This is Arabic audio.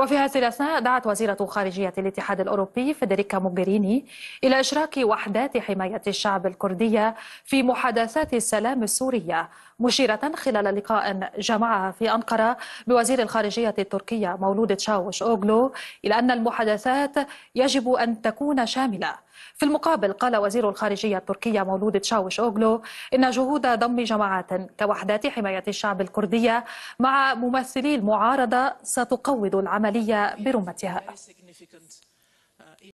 وفي هذه الأثناء دعت وزيرة خارجية الاتحاد الأوروبي فيدريكا موغيريني إلى إشراك وحدات حماية الشعب الكردية في محادثات السلام السورية مشيرة خلال لقاء جمعها في أنقرة بوزير الخارجية التركية مولود تشاوش أوغلو إلى أن المحادثات يجب أن تكون شاملة في المقابل قال وزير الخارجية التركية مولود تشاوش أوغلو إن جهود ضم جماعات كوحدات حماية الشعب الكردية مع ممثلي المعارضة ستقوض العملية برمتها